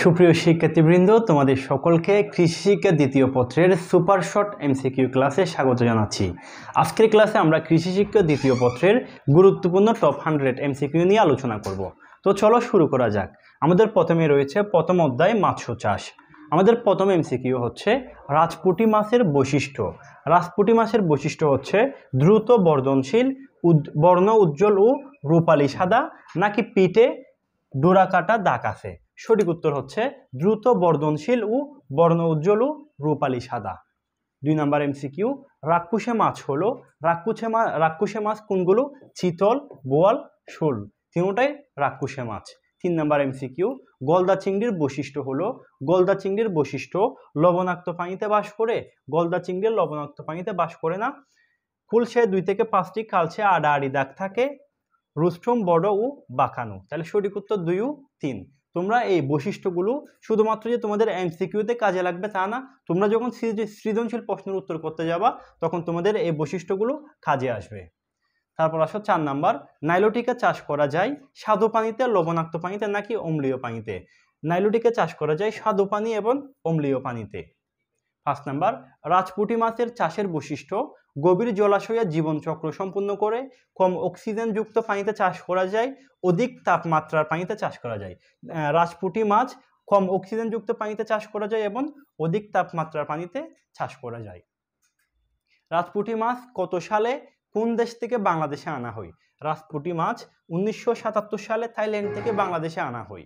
সুপ্রিয় শিক্ষার্থীবৃন্দ তোমাদের সকলকে কৃষি শিক্ষা দ্বিতীয় পত্রের সুপার শর্ট এমসিকিউ ক্লাসে স্বাগত জানাচ্ছি আজকের ক্লাসে আমরা কৃষি শিক্ষা দ্বিতীয় পত্রের গুরুত্বপূর্ণ টপ হান্ড্রেড এমসিকিউ নিয়ে আলোচনা করব তো চলো শুরু করা যাক আমাদের প্রথমে রয়েছে প্রথম অধ্যায় মাছ চাষ আমাদের প্রথম এমসিকিউ হচ্ছে রাজপুটি মাছের বৈশিষ্ট্য রাজপুটি মাছের বৈশিষ্ট্য হচ্ছে দ্রুত বর্ধনশীল বর্ণ উজ্জ্বল ও রূপালী সাদা নাকি পিঠে কাটা দাগ আছে সঠিক উত্তর হচ্ছে দ্রুত বর্ধনশীল ও বর্ণ উজ্জ্বল ও রূপালি সাদা দুই নম্বর এমসিকিউ রাক্ষুষে মাছ হলো রাক্ষুষে মাছ রাক্ষুষে মাছ কোনগুলো চিতল বোয়াল শোল তিনটাই রাক্ষুষে মাছ তিন নম্বর এমসিকিউ গলদা চিংড়ির বৈশিষ্ট্য হলো গলদা চিংড়ির বৈশিষ্ট্য লবণাক্ত পানিতে বাস করে গলদা চিংড়ির লবণাক্ত পানিতে বাস করে না কুলসে দুই থেকে পাঁচটি কালছে আড়াআড়ি দাগ থাকে রুষ্টম বড় ও বাঁকানো তাহলে সঠিক উত্তর দুই ও তিন তোমরা এই বৈশিষ্ট্যগুলো শুধুমাত্র যে তোমাদের এমসিকিউতে কাজে লাগবে তা না তোমরা যখন সৃজনশীল প্রশ্নের উত্তর করতে যাবা তখন তোমাদের এই বৈশিষ্ট্যগুলো কাজে আসবে তারপর আসো চার নাম্বার নাইলোটিকা চাষ করা যায় স্বাদু পানিতে লবণাক্ত পানিতে নাকি অম্লীয় পানিতে নাইলোটিকা চাষ করা যায় স্বাদু পানি এবং অম্লীয় পানিতে পাঁচ নাম্বার রাজপুটি মাছের চাষের বৈশিষ্ট্য গভীর জলাশয়ে জীবনচক্র সম্পূর্ণ করে কম অক্সিজেনযুক্ত পানিতে চাষ করা যায় অধিক তাপমাত্রার পানিতে চাষ করা যায় রাজপুটি মাছ কম অক্সিজেনযুক্ত পানিতে চাষ করা যায় এবং অধিক তাপমাত্রার পানিতে চাষ করা যায় রাজপুটি মাছ কত সালে কোন দেশ থেকে বাংলাদেশে আনা হয় রাজপুটি মাছ উনিশশো সালে থাইল্যান্ড থেকে বাংলাদেশে আনা হয়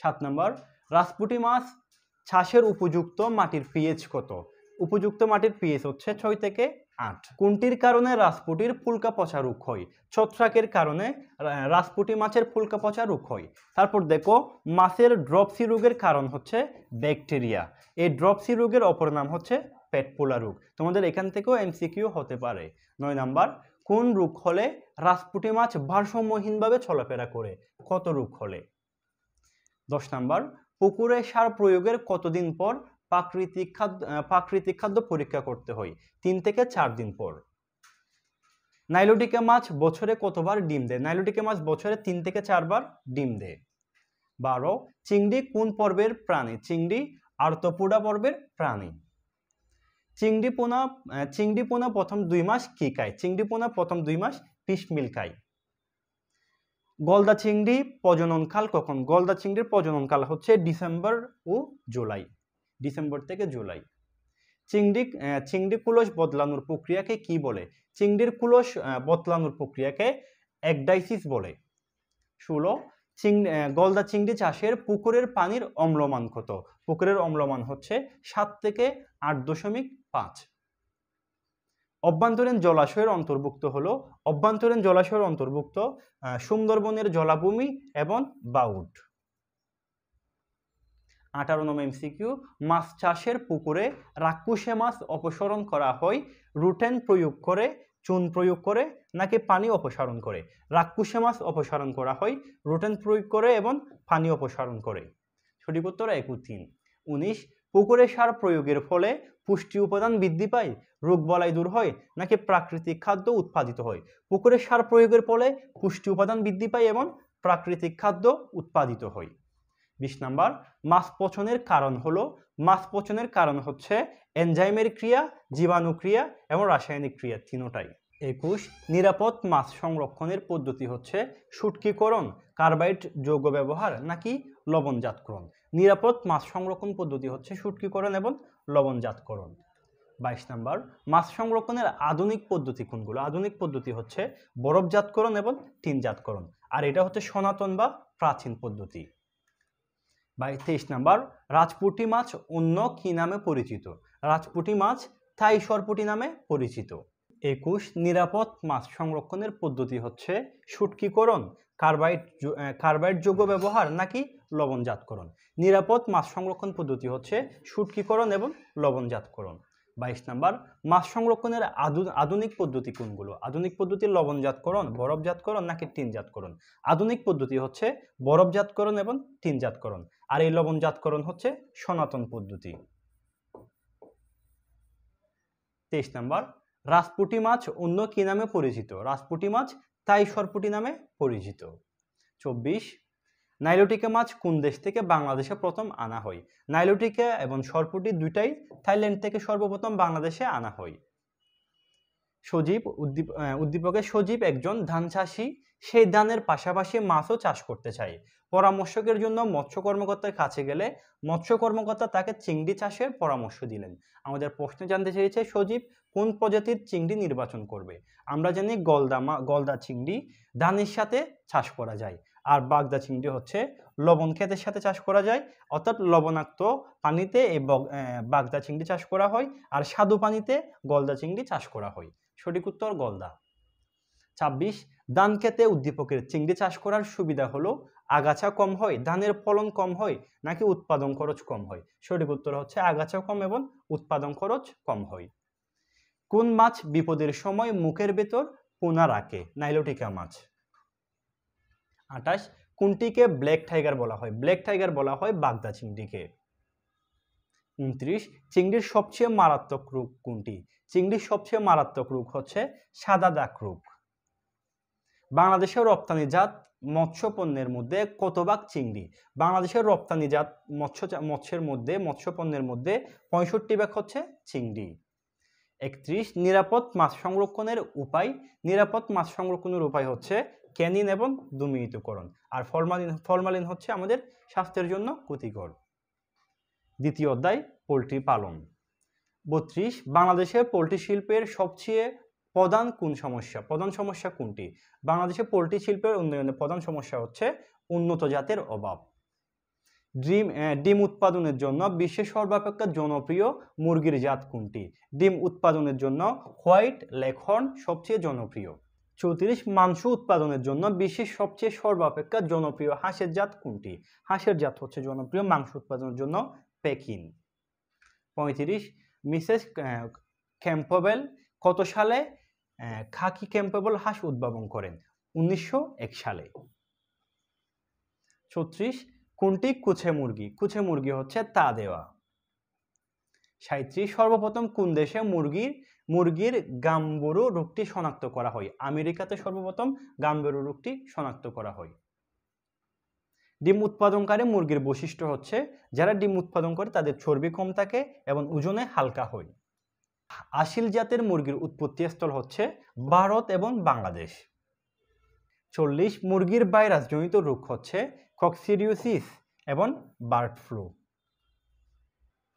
সাত নম্বর রাজপুটি মাছ চাষের উপযুক্ত মাটির পিএইচ কত উপযুক্ত মাটির পিএইচ হচ্ছে ছয় থেকে আট কোনটির কারণে রাজপুটির ফুলকা পচা রোগ হয় ছত্রাকের কারণে রাজপুটি মাছের ফুলকা পচা রোগ হয় তারপর দেখো মাছের ড্রপসি রোগের কারণ হচ্ছে ব্যাকটেরিয়া এই ড্রপসি রোগের অপর নাম হচ্ছে পেট পোলা রোগ তোমাদের এখান থেকেও এমসিকিউ হতে পারে নয় নাম্বার কোন রোগ হলে রাজপুটি মাছ ভারসাম্যহীনভাবে চলাফেরা করে কত রোগ হলে দশ নাম্বার পুকুরে সার প্রয়োগের কতদিন পর প্রাকৃতিক খাদ্য প্রাকৃতিক খাদ্য পরীক্ষা করতে হয় তিন থেকে চার দিন পর নাইলোডিকা মাছ বছরে কতবার ডিম দেয় নাইলোডিকা মাছ বছরে তিন থেকে চারবার ডিম দেয় বারো চিংড়ি কোন পর্বের প্রাণী চিংড়ি আর্তপোডা পর্বের প্রাণী চিংড়ি পোনা চিংড়ি পোনা প্রথম দুই মাস কি খায় চিংড়ি পোনা প্রথম দুই মাস পিসমিল খায় গলদা চিংড়ি প্রজননকাল কখন গলদা চিংড়ির প্রজননকাল হচ্ছে ডিসেম্বর ও জুলাই ডিসেম্বর থেকে জুলাই চিংড়ি চিংড়ি কুলস বদলানোর প্রক্রিয়াকে কি বলে চিংড়ির কুলস বদলানোর প্রক্রিয়াকে একডাইসিস বলে ষোলো চিংড়ি গলদা চিংড়ি চাষের পুকুরের পানির অম্লমান কত পুকুরের অম্লমান হচ্ছে সাত থেকে আট দশমিক পাঁচ অভ্যন্তরীণ জলাশয়ের অন্তর্ভুক্ত হল অভ্যন্তরীণ জলাশয়ের অন্তর্ভুক্ত সুন্দরবনের জলাভূমি এবং বাউড আঠারো নম্বর এমসিকিউ মাছ চাষের পুকুরে রাক্ষুসে মাছ অপসারণ করা হয় রুটেন প্রয়োগ করে চুন প্রয়োগ করে নাকি পানি অপসারণ করে রাক্ষুসে মাছ অপসারণ করা হয় রুটেন প্রয়োগ করে এবং পানি অপসারণ করে সঠিক উত্তর একু তিন উনিশ পুকুরে সার প্রয়োগের ফলে পুষ্টি উপাদান বৃদ্ধি পায় রোগ বলাই দূর হয় নাকি প্রাকৃতিক খাদ্য উৎপাদিত হয় পুকুরে সার প্রয়োগের ফলে পুষ্টি উপাদান বৃদ্ধি পায় এবং প্রাকৃতিক খাদ্য উৎপাদিত হয় বিশ নাম্বার মাছ পচনের কারণ হলো মাছ পচনের কারণ হচ্ছে এনজাইমের ক্রিয়া জীবাণু ক্রিয়া এবং রাসায়নিক ক্রিয়া তিনোটাই একুশ নিরাপদ মাছ সংরক্ষণের পদ্ধতি হচ্ছে সুটকিকরণ কার্বাইড যৌগ ব্যবহার নাকি লবণজাতকরণ নিরাপদ মাছ সংরক্ষণ পদ্ধতি হচ্ছে শুটকিকরণ এবং লবণজাতকরণ বাইশ নাম্বার মাছ সংরক্ষণের আধুনিক পদ্ধতি কোনগুলো আধুনিক পদ্ধতি হচ্ছে বরফজাতকরণ এবং টিনজাতকরণ আর এটা হচ্ছে সনাতন বা প্রাচীন পদ্ধতি বাই তেইশ নাম্বার রাজপুটি মাছ অন্য কি নামে পরিচিত রাজপুটি মাছ থাই সরপুটি নামে পরিচিত একুশ নিরাপদ মাছ সংরক্ষণের পদ্ধতি হচ্ছে সুটকিকরণ কার্বাইড কার্বাইড যোগ্য ব্যবহার নাকি লবণজাতকরণ নিরাপদ মাছ সংরক্ষণ পদ্ধতি হচ্ছে শুটকিকরণ এবং লবণজাতকরণ বাইশ নাম্বার মাছ সংরক্ষণের আধুনিক পদ্ধতি কোনগুলো আধুনিক পদ্ধতির লবণজাতকরণ বরফজাতকরণ নাকি টিনজাতকরণ আধুনিক পদ্ধতি হচ্ছে বরফজাতকরণ এবং টিনজাতকরণ আর এই লবণজাতকরণ হচ্ছে সনাতন পদ্ধতি তেইশ নাম্বার রাজপুটি মাছ অন্য কি নামে পরিচিত রাজপুটি মাছ তাই সরপুটি নামে পরিচিত চব্বিশ নাইলোটিকা মাছ কোন দেশ থেকে বাংলাদেশে প্রথম আনা হয় নাইলোটিকা এবং সরপুটি দুইটাই থাইল্যান্ড থেকে সর্বপ্রথম বাংলাদেশে আনা হয় সজীব উদ্দীপ উদ্দীপকের সজীব একজন ধান চাষি সেই ধানের পাশাপাশি মাছও চাষ করতে চায় পরামর্শকের জন্য মৎস্য কর্মকর্তার কাছে গেলে মৎস্য কর্মকর্তা তাকে চিংড়ি চাষের পরামর্শ দিলেন আমাদের প্রশ্নে জানতে চেয়েছে সজীব কোন প্রজাতির চিংড়ি নির্বাচন করবে আমরা জানি গলদা মা গলদা চিংড়ি ধানের সাথে চাষ করা যায় আর বাগদা চিংড়ি হচ্ছে লবণ ক্ষেতের সাথে চাষ করা যায় অর্থাৎ লবণাক্ত পানিতে এই বাগদা চিংড়ি চাষ করা হয় আর স্বাদু পানিতে গলদা চিংড়ি চাষ করা হয় সঠিক উত্তর গলদা ২৬ ধান খেতে উদ্দীপকের চিংড়ি চাষ করার সুবিধা হলো আগাছা কম হয় ধানের ফলন কম হয় নাকি উৎপাদন খরচ কম হয় সঠিক উত্তর হচ্ছে আগাছা কম এবং উৎপাদন খরচ কম হয় কোন মাছ বিপদের সময় মুখের ভেতর পোনা রাখে নাইলোটিকা মাছ আটাশ কোনটিকে ব্ল্যাক টাইগার বলা হয় ব্ল্যাক টাইগার বলা হয় বাগদা চিংড়িকে উনত্রিশ চিংড়ির সবচেয়ে মারাত্মক রোগ কোনটি চিংড়ির সবচেয়ে মারাত্মক রোগ হচ্ছে সাদা দাগ রোগ বাংলাদেশের রপ্তানিজাত মৎস্য পণ্যের মধ্যে কত ভাগ চিংড়ি বাংলাদেশের রপ্তানিজাত মৎস্য মৎস্যের মধ্যে মৎস্য পণ্যের মধ্যে পঁয়ষট্টি ভাগ হচ্ছে চিংড়ি একত্রিশ নিরাপদ মাছ সংরক্ষণের উপায় নিরাপদ মাছ সংরক্ষণের উপায় হচ্ছে ক্যানিন এবং দুমিনীতকরণ আর ফরমালিন ফরমালিন হচ্ছে আমাদের স্বাস্থ্যের জন্য ক্ষতিকর দ্বিতীয় অধ্যায় পোলট্রি পালন বত্রিশ বাংলাদেশের পোলট্রি শিল্পের সবচেয়ে প্রধান কোন সমস্যা প্রধান সমস্যা কোনটি বাংলাদেশে পোলট্রি শিল্পের উন্নয়নে প্রধান সমস্যা হচ্ছে উন্নত জাতের অভাব ডিম ডিম উৎপাদনের জন্য বিশ্বের সর্বাপেক্ষা জনপ্রিয় মুরগির জাত কোনটি ডিম উৎপাদনের জন্য হোয়াইট লেখন সবচেয়ে জনপ্রিয় চৌত্রিশ মাংস উৎপাদনের জন্য বিশ্বের সবচেয়ে সর্বাপেক্ষা জনপ্রিয় হাঁসের জাত কোনটি হাঁসের জাত হচ্ছে জনপ্রিয় মাংস উৎপাদনের জন্য পেকিন পঁয়ত্রিশ মিসেস ক্যাম্পবেল কত সালে খাকি ক্যাম্পবেল হাঁস উদ্ভাবন করেন উনিশশো সালে ছত্রিশ কোনটি কুছে মুরগি কুছে মুরগি হচ্ছে তা দেওয়া সাঁত্রিশ সর্বপ্রথম কোন দেশে মুরগির মুরগির গাম্বুরু রোগটি শনাক্ত করা হয় আমেরিকাতে সর্বপ্রথম গাম্বুরু রোগটি শনাক্ত করা হয় ডিম উৎপাদনকারী মুরগির বৈশিষ্ট্য হচ্ছে যারা ডিম উৎপাদন করে তাদের চর্বি কম থাকে এবং ওজনে হালকা হয় আশিল জাতের মুরগির উৎপত্তি স্থল হচ্ছে ভারত এবং বাংলাদেশ চল্লিশ মুরগির ভাইরাস জনিত রোগ হচ্ছে কক্সিডিওসিস এবং বার্ড ফ্লু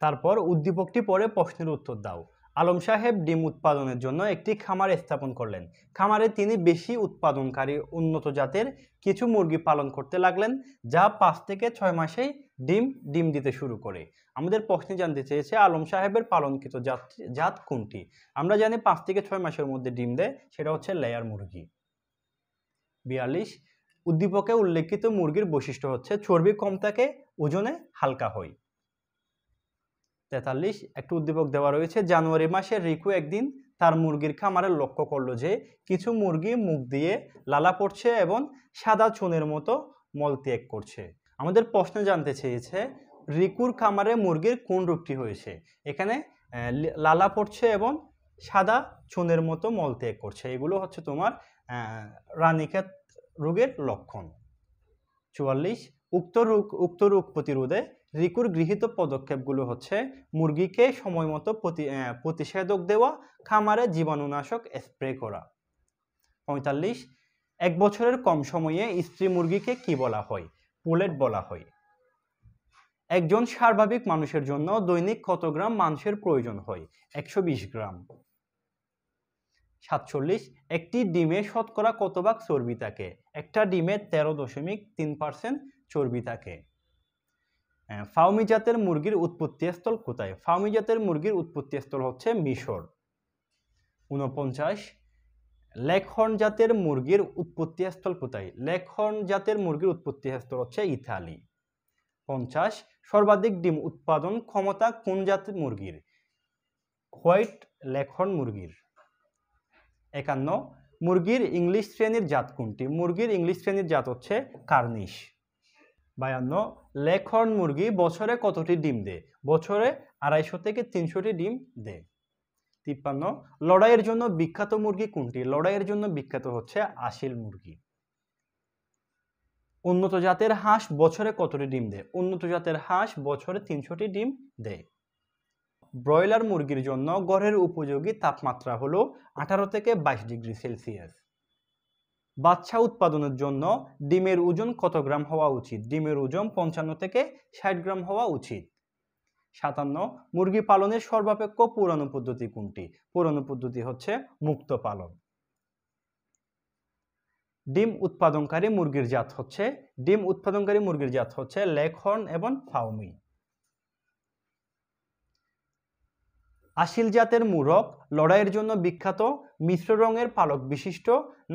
তারপর উদ্দীপকটি পরে প্রশ্নের উত্তর দাও আলম সাহেব ডিম উৎপাদনের জন্য একটি খামার স্থাপন করলেন খামারে তিনি বেশি উৎপাদনকারী উন্নত জাতের কিছু মুরগি পালন করতে লাগলেন যা পাঁচ থেকে ছয় মাসেই ডিম ডিম দিতে শুরু করে আমাদের প্রশ্নে জানতে চেয়েছে আলম সাহেবের পালনকৃত জাত জাত কোনটি আমরা জানি পাঁচ থেকে ছয় মাসের মধ্যে ডিম দেয় সেটা হচ্ছে লেয়ার মুরগি বিয়াল্লিশ উদ্দীপকে উল্লেখিত মুরগির বৈশিষ্ট্য হচ্ছে চর্বি কম থাকে ওজনে হালকা হয় তেতাল্লিশ একটি উদ্দীপক দেওয়া রয়েছে জানুয়ারি মাসে রিকু একদিন তার মুরগির খামারে লক্ষ্য করলো যে কিছু মুরগি মুখ দিয়ে লালা পড়ছে এবং সাদা চুনের মতো মল ত্যাগ করছে আমাদের প্রশ্নে জানতে চেয়েছে রিকুর খামারে মুরগির কোন রূপটি হয়েছে এখানে লালা পড়ছে এবং সাদা চুনের মতো মল ত্যাগ করছে এগুলো হচ্ছে তোমার রানীক্ষেত রোগের লক্ষণ চুয়াল্লিশ উক্ত রোগ উক্ত রোগ প্রতিরোধে রিকুর গৃহীত পদক্ষেপগুলো হচ্ছে মুরগিকে সময়মতো প্রতি প্রতিষেধক দেওয়া খামারে জীবাণুনাশক স্প্রে করা পঁয়তাল্লিশ এক বছরের কম সময়ে স্ত্রী মুরগিকে কি বলা হয় পোলেট বলা হয় একজন স্বাভাবিক মানুষের জন্য দৈনিক কত গ্রাম মাংসের প্রয়োজন হয় একশো গ্রাম সাতচল্লিশ একটি ডিমে শতকরা কত ভাগ চর্বি থাকে একটা ডিমে তেরো দশমিক তিন পার্সেন্ট চর্বি থাকে ফাউমি জাতের মুরগির উৎপত্তিস্থল কোথায় ফাউমি জাতের মুরগির উৎপত্তিস্থল হচ্ছে মিশর ঊনপঞ্চাশ লেখন জাতের মুরগির উৎপত্তিস্থল কোথায় লেখন জাতের মুরগির উৎপত্তিস্থল হচ্ছে ইতালি পঞ্চাশ সর্বাধিক ডিম উৎপাদন ক্ষমতা কোন জাতের মুরগির হোয়াইট লেখন মুরগির একান্ন মুরগির ইংলিশ শ্রেণীর জাত কোনটি মুরগির ইংলিশ শ্রেণীর জাত হচ্ছে কার্নিশ বায়ান্ন লেখন মুরগি বছরে কতটি ডিম দেয় বছরে আড়াইশো থেকে তিনশোটি ডিম দেয় তিপ্পান্ন লড়াইয়ের জন্য বিখ্যাত মুরগি কোনটি লড়াইয়ের জন্য বিখ্যাত হচ্ছে আশিল মুরগি উন্নত জাতের হাঁস বছরে কতটি ডিম দেয় উন্নত জাতের হাঁস বছরে তিনশোটি ডিম দেয় ব্রয়লার মুরগির জন্য গড়ের উপযোগী তাপমাত্রা হল আঠারো থেকে বাইশ ডিগ্রি সেলসিয়াস বাচ্চা উৎপাদনের জন্য ডিমের ওজন কত গ্রাম হওয়া উচিত ডিমের ওজন পঞ্চান্ন থেকে ষাট গ্রাম হওয়া উচিত সাতান্ন মুরগি পালনের সর্বাপেক্ষ পুরানো পদ্ধতি কোনটি পুরানো পদ্ধতি হচ্ছে মুক্ত পালন ডিম উৎপাদনকারী মুরগির জাত হচ্ছে ডিম উৎপাদনকারী মুরগির জাত হচ্ছে লেখহর্ন এবং ফাউমি আশিল জাতের মুরগ লড়াইয়ের জন্য বিখ্যাত মিশ্র রঙের পালক বিশিষ্ট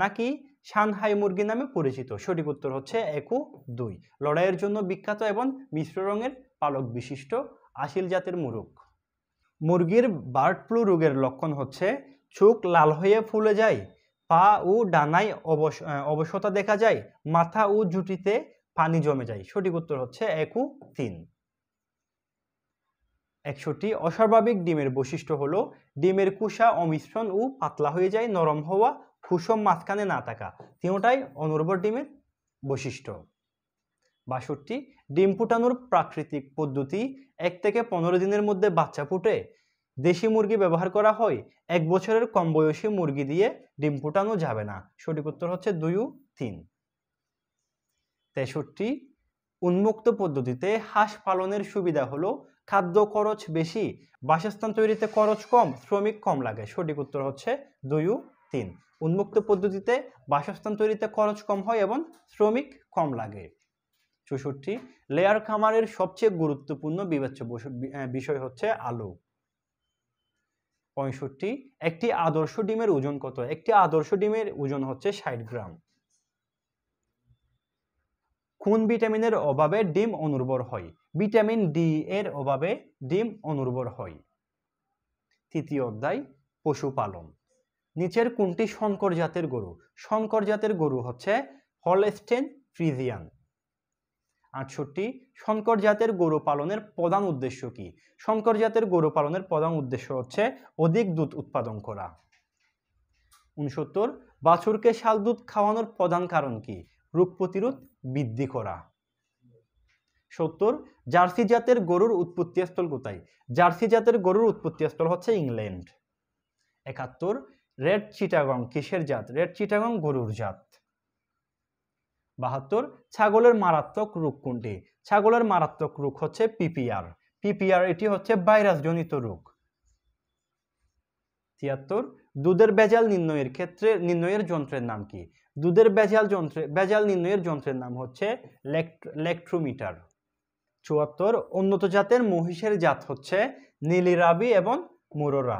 নাকি সাংহাই মুরগি নামে পরিচিত সঠিক উত্তর হচ্ছে একু দুই লড়াইয়ের জন্য বিখ্যাত এবং মিশ্র রঙের পালক বিশিষ্ট আশিল জাতের মুরগ মুরগির বার্ড ফ্লু রোগের লক্ষণ হচ্ছে চোখ লাল হয়ে ফুলে যায় পা ও ডানায় অবস অবসতা দেখা যায় মাথা ও জুটিতে পানি জমে যায় সঠিক উত্তর হচ্ছে একু তিন একশোটি অস্বাভাবিক ডিমের বৈশিষ্ট্য হল ডিমের কুষা অমিশ্রণ ও পাতলা হয়ে যায় নরম হওয়া কুসম মাঝখানে না থাকা তিনটাই অনুর্বর ডিমের বৈশিষ্ট্য বাষট্টি ডিম ফুটানোর প্রাকৃতিক পদ্ধতি এক থেকে পনেরো দিনের মধ্যে বাচ্চা ফুটে দেশি মুরগি ব্যবহার করা হয় এক বছরের কম বয়সী মুরগি দিয়ে ডিম ফুটানো যাবে না সঠিক উত্তর হচ্ছে দুই ও তিন তেষট্টি উন্মুক্ত পদ্ধতিতে হাঁস পালনের সুবিধা হলো খাদ্য খরচ বেশি বাসস্থান তৈরিতে খরচ কম শ্রমিক কম লাগে সঠিক উত্তর হচ্ছে দুই ও তিন উন্মুক্ত পদ্ধতিতে বাসস্থান তৈরিতে খরচ কম হয় এবং শ্রমিক কম লাগে চৌষট্টি লেয়ার খামারের সবচেয়ে গুরুত্বপূর্ণ বিবেচ্য বিষয় হচ্ছে আলু পঁয়ষট্টি একটি আদর্শ ডিমের ওজন কত একটি আদর্শ ডিমের ওজন হচ্ছে ষাট গ্রাম কোন ভিটামিনের অভাবে ডিম অনুর্বর হয় ভিটামিন ডি এর অভাবে ডিম অনুর্বর হয় তৃতীয় অধ্যায় পশুপালন নিচের কোনটি শঙ্কর জাতের গরু শঙ্কর জাতের গরু হচ্ছে হলস্টেন ফ্রিজিয়ান আটষট্টি শঙ্কর জাতের গরু পালনের প্রধান উদ্দেশ্য কি শঙ্কর জাতের গরু পালনের প্রধান উদ্দেশ্য হচ্ছে অধিক দুধ উৎপাদন করা উনসত্তর বাছুরকে শাল দুধ খাওয়ানোর প্রধান কারণ কি রোগ প্রতিরোধ বৃদ্ধি করা সত্তর জার্সি জাতের গরুর উৎপত্তিস্থল কোথায় জার্সি জাতের গরুর উৎপত্তিস্থল হচ্ছে ইংল্যান্ড একাত্তর রেড চিটাগং কিসের জাত রেড চিটাগং গরুর জাত বাহাত্তর ছাগলের মারাত্মক রোগ কোনটি ছাগলের মারাত্মক রোগ হচ্ছে পিপিআর পিপিআর এটি হচ্ছে ভাইরাসজনিত রোগ তিয়াত্তর দুধের বেজাল নির্ণয়ের ক্ষেত্রে নির্ণয়ের যন্ত্রের নাম কি দুধের বেজাল যন্ত্রে বেজাল নির্ণয়ের যন্ত্রের নাম হচ্ছে লেকট্রোমিটার চুয়াত্তর উন্নত জাতের মহিষের জাত হচ্ছে নীলিরাবি এবং মুরোরা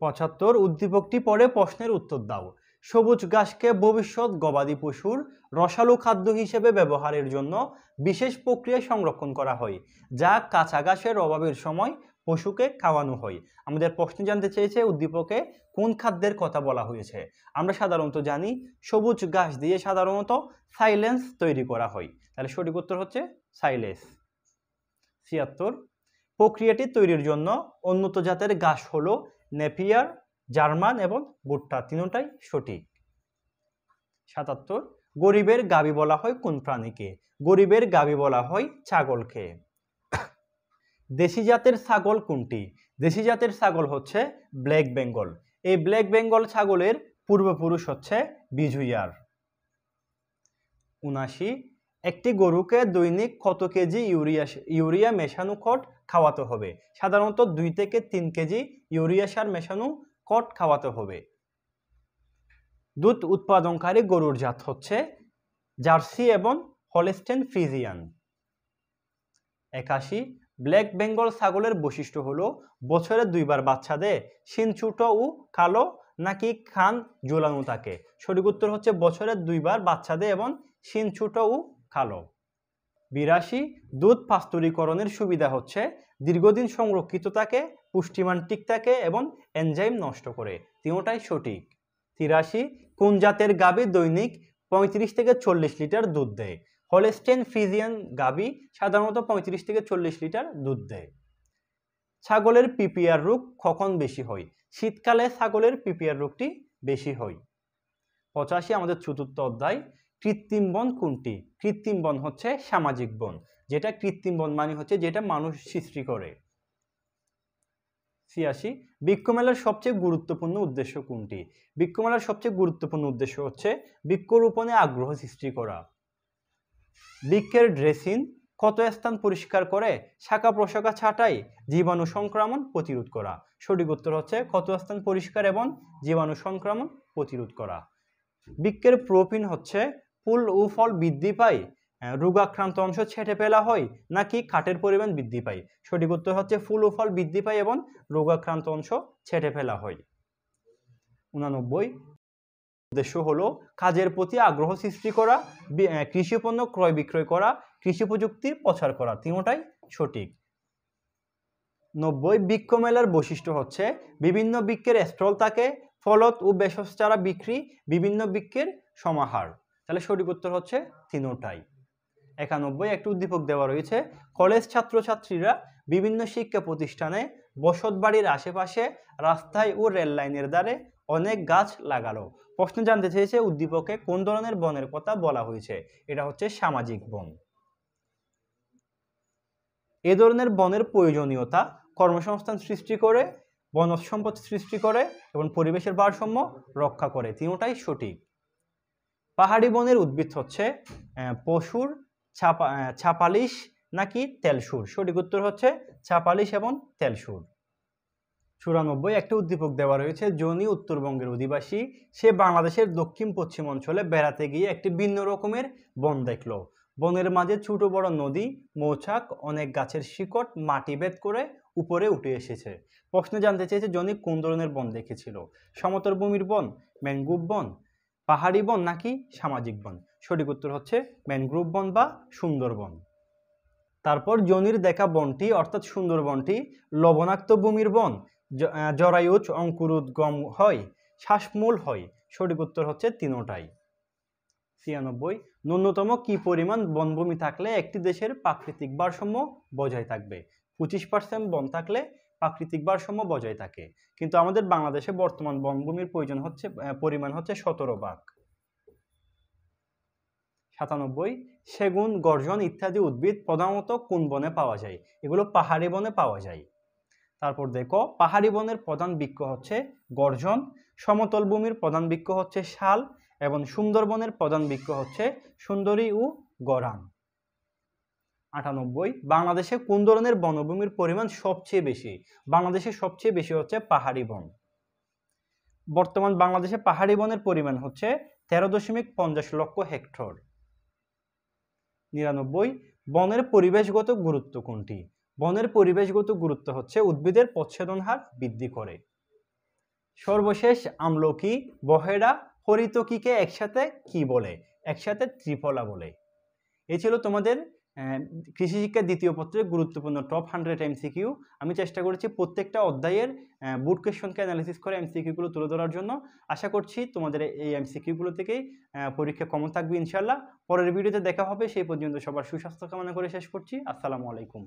পঁচাত্তর উদ্দীপকটি পরে প্রশ্নের উত্তর দাও সবুজ ঘাসকে ভবিষ্যৎ গবাদি পশুর রসালো খাদ্য হিসেবে ব্যবহারের জন্য বিশেষ প্রক্রিয়ায় সংরক্ষণ করা হয় যা কাঁচা ঘাসের অভাবের সময় পশুকে খাওয়ানো হয় আমাদের প্রশ্ন জানতে চেয়েছে উদ্দীপকে কোন খাদ্যের কথা বলা হয়েছে আমরা সাধারণত জানি সবুজ ঘাস দিয়ে সাধারণত সাইলেন্স তৈরি করা হয় তাহলে সঠিক উত্তর হচ্ছে সাইলেন্স ছিয়াত্তর প্রক্রিয়াটি তৈরির জন্য উন্নত জাতের ঘাস হলো নেপিয়ার জার্মান এবং ভুট্টা তিনটাই সঠিক সাতাত্তর গরিবের গাবি বলা হয় কোন প্রাণীকে গরিবের গাবি বলা হয় ছাগলকে দেশি জাতের ছাগল কোনটি দেশি জাতের ছাগল হচ্ছে ব্ল্যাক বেঙ্গল এই ব্ল্যাক বেঙ্গল ছাগলের পূর্বপুরুষ হচ্ছে বিজুইয়ার উনাশি একটি গরুকে দৈনিক কত কেজি ইউরিয়া ইউরিয়া মেশানো খট খাওয়াতে হবে সাধারণত দুই থেকে তিন কেজি ইউরিয়া সার মেশানো খট খাওয়াতে হবে দুধ উৎপাদনকারী গরুর জাত হচ্ছে জার্সি এবং হলেস্টেন ফ্রিজিয়ান একাশি ব্ল্যাক বেঙ্গল ছাগলের বৈশিষ্ট্য হলো বছরে দুইবার বাচ্চা দেয় সিন ছোটো ও কালো নাকি খান জোলানো থাকে সঠিক উত্তর হচ্ছে বছরে দুইবার বাচ্চা দেয় এবং সিন ছোটো ও কালো বিরাশি দুধ পাস্তুরীকরণের সুবিধা হচ্ছে দীর্ঘদিন সংরক্ষিত থাকে পুষ্টিমান ঠিক থাকে এবং এনজাইম নষ্ট করে তিনটাই সঠিক তিরাশি কোন জাতের গাভী দৈনিক পঁয়ত্রিশ থেকে চল্লিশ লিটার দুধ দেয় হলেস্টেন ফিজিয়ান গাবি সাধারণত পঁয়ত্রিশ থেকে চল্লিশ লিটার দুধ দেয় ছাগলের পিপিআর রোগ কখন বেশি হয় শীতকালে ছাগলের পিপিআর রোগটি বেশি হয় পঁচাশি আমাদের চতুর্থ অধ্যায় কৃত্রিম বন কোনটি কৃত্রিম বন হচ্ছে সামাজিক বন যেটা কৃত্রিম বন মানে হচ্ছে যেটা মানুষ সৃষ্টি করে ছিয়াশি বৃক্ষমেলার সবচেয়ে গুরুত্বপূর্ণ উদ্দেশ্য কোনটি বৃক্ষমেলার সবচেয়ে গুরুত্বপূর্ণ উদ্দেশ্য হচ্ছে বৃক্ষরোপণে আগ্রহ সৃষ্টি করা বৃক্ষের ড্রেসিন ক্ষত স্থান পরিষ্কার করে শাখা প্রশাখা ছাঁটাই জীবাণু সংক্রমণ প্রতিরোধ করা সঠিক উত্তর হচ্ছে ক্ষত স্থান পরিষ্কার এবং জীবাণু সংক্রমণ প্রতিরোধ করা বৃক্ষের প্রোপিন হচ্ছে ফুল ও ফল বৃদ্ধি পায় রোগাক্রান্ত অংশ ছেটে ফেলা হয় নাকি কাঠের পরিমাণ বৃদ্ধি পায় সঠিক উত্তর হচ্ছে ফুল ও ফল বৃদ্ধি পায় এবং রোগাক্রান্ত অংশ ছেটে ফেলা হয় উনানব্বই উদ্দেশ্য হলো কাজের প্রতি আগ্রহ সৃষ্টি করা কৃষি পণ্য ক্রয় বিক্রয় করা কৃষি প্রযুক্তির প্রচার করা তিনটাই সঠিক নব্বই বৃক্ষ মেলার বৈশিষ্ট্য হচ্ছে বিভিন্ন বৃক্ষের স্থল থাকে ফলত ও বেশস চারা বিক্রি বিভিন্ন বৃক্ষের সমাহার তাহলে সঠিক উত্তর হচ্ছে তিনটাই একানব্বই একটি উদ্দীপক দেওয়া রয়েছে কলেজ ছাত্রছাত্রীরা বিভিন্ন শিক্ষা প্রতিষ্ঠানে বসত বাড়ির আশেপাশে রাস্তায় ও রেল লাইনের দ্বারে অনেক গাছ লাগালো প্রশ্ন জানতে চেয়েছে উদ্দীপকে কোন ধরনের বনের কথা বলা হয়েছে এটা হচ্ছে সামাজিক বন এ ধরনের বনের প্রয়োজনীয়তা কর্মসংস্থান সৃষ্টি করে বন সম্পদ সৃষ্টি করে এবং পরিবেশের ভারসাম্য রক্ষা করে তিনটাই সঠিক পাহাড়ি বনের উদ্ভিদ হচ্ছে পশুর ছাপা ছাপালিশ নাকি তেলসুর সঠিক উত্তর হচ্ছে ছাপালিশ এবং তেলসুর চুরানব্বই একটা উদ্দীপক দেওয়া রয়েছে জনি উত্তরবঙ্গের অধিবাসী সে বাংলাদেশের দক্ষিণ পশ্চিম অঞ্চলে বেড়াতে গিয়ে একটি ভিন্ন রকমের বন দেখল বনের মাঝে ছোট বড় নদী মৌচাক অনেক গাছের শিকট মাটি বেদ করে উপরে উঠে এসেছে প্রশ্নে জানতে চেয়েছে জনি কোন ধরনের বন দেখেছিল সমতল ভূমির বন ম্যানগ্রুভ বন পাহাড়ি বন নাকি সামাজিক বন সঠিক উত্তর হচ্ছে ম্যানগ্রুভ বন বা সুন্দরবন তারপর জনির দেখা বনটি অর্থাৎ সুন্দরবনটি লবণাক্ত ভূমির বন জরায়ুজ অঙ্কুরুদ্গম হয় শ্বাসমূল হয় সঠিক উত্তর হচ্ছে তিনোটাই ছিয়ানব্বই ন্যূনতম কি পরিমাণ বনভূমি থাকলে একটি দেশের প্রাকৃতিক ভারসাম্য বজায় থাকবে পঁচিশ পার্সেন্ট বন থাকলে প্রাকৃতিক ভারসাম্য বজায় থাকে কিন্তু আমাদের বাংলাদেশে বর্তমান বনভূমির প্রয়োজন হচ্ছে পরিমাণ হচ্ছে সতেরো ভাগ সাতানব্বই সেগুন গর্জন ইত্যাদি উদ্ভিদ প্রধানত কোন বনে পাওয়া যায় এগুলো পাহাড়ি বনে পাওয়া যায় তারপর দেখো পাহাড়ি বনের প্রধান বৃক্ষ হচ্ছে গর্জন সমতল ভূমির প্রধান বৃক্ষ হচ্ছে শাল এবং সুন্দরবনের প্রধান বৃক্ষ হচ্ছে সুন্দরী ও গরান আটানব্বই বাংলাদেশে কোন ধরনের বনভূমির পরিমাণ সবচেয়ে বেশি বাংলাদেশে সবচেয়ে বেশি হচ্ছে পাহাড়ি বন বর্তমান বাংলাদেশে পাহাড়ি বনের পরিমাণ হচ্ছে তেরো দশমিক পঞ্চাশ লক্ষ হেক্টর নিরানব্বই বনের পরিবেশগত গুরুত্ব কোনটি বনের পরিবেশগত গুরুত্ব হচ্ছে উদ্ভিদের প্রচ্ছেদন হার বৃদ্ধি করে সর্বশেষ আমলকি বহেরা হরিতকিকে একসাথে কি বলে একসাথে ত্রিফলা বলে এ ছিল তোমাদের কৃষি শিক্ষার দ্বিতীয় পত্রের গুরুত্বপূর্ণ টপ হান্ড্রেড এমসিকিউ আমি চেষ্টা করেছি প্রত্যেকটা অধ্যায়ের বুট কোয়েশনকে অ্যানালিসিস করে এমসিকিউগুলো তুলে ধরার জন্য আশা করছি তোমাদের এই এমসিকিউগুলো থেকেই পরীক্ষা কমন থাকবে ইনশাল্লাহ পরের ভিডিওতে দেখা হবে সেই পর্যন্ত সবার সুস্বাস্থ্য কামনা করে শেষ করছি আসসালামু আলাইকুম